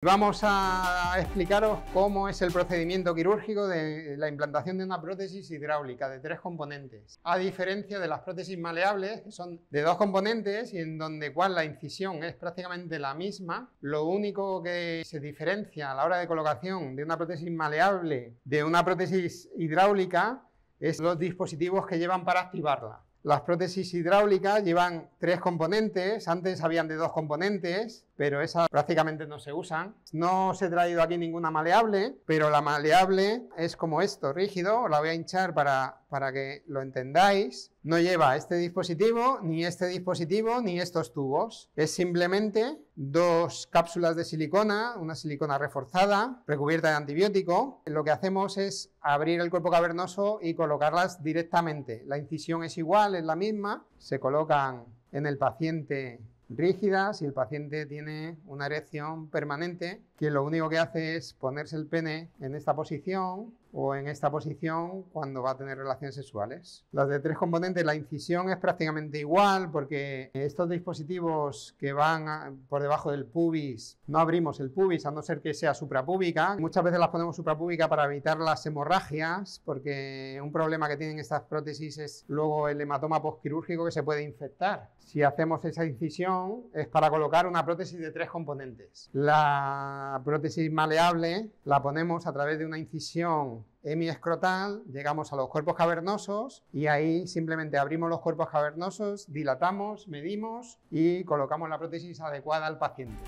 Vamos a explicaros cómo es el procedimiento quirúrgico de la implantación de una prótesis hidráulica de tres componentes, a diferencia de las prótesis maleables, que son de dos componentes y en donde cual la incisión es prácticamente la misma. Lo único que se diferencia a la hora de colocación de una prótesis maleable de una prótesis hidráulica es los dispositivos que llevan para activarla. Las prótesis hidráulicas llevan tres componentes, antes habían de dos componentes, pero esas prácticamente no se usan. No os he traído aquí ninguna maleable, pero la maleable es como esto, rígido, os la voy a hinchar para, para que lo entendáis. No lleva este dispositivo, ni este dispositivo, ni estos tubos. Es simplemente dos cápsulas de silicona, una silicona reforzada, recubierta de antibiótico. Lo que hacemos es abrir el cuerpo cavernoso y colocarlas directamente. La incisión es igual, es la misma. Se colocan en el paciente rígida, si el paciente tiene una erección permanente, que lo único que hace es ponerse el pene en esta posición o en esta posición cuando va a tener relaciones sexuales. Las de tres componentes, la incisión es prácticamente igual porque estos dispositivos que van por debajo del pubis, no abrimos el pubis a no ser que sea suprapúbica. Muchas veces las ponemos suprapúbica para evitar las hemorragias porque un problema que tienen estas prótesis es luego el hematoma postquirúrgico que se puede infectar. Si hacemos esa incisión es para colocar una prótesis de tres componentes. La prótesis maleable la ponemos a través de una incisión escrotal llegamos a los cuerpos cavernosos y ahí simplemente abrimos los cuerpos cavernosos, dilatamos, medimos y colocamos la prótesis adecuada al paciente.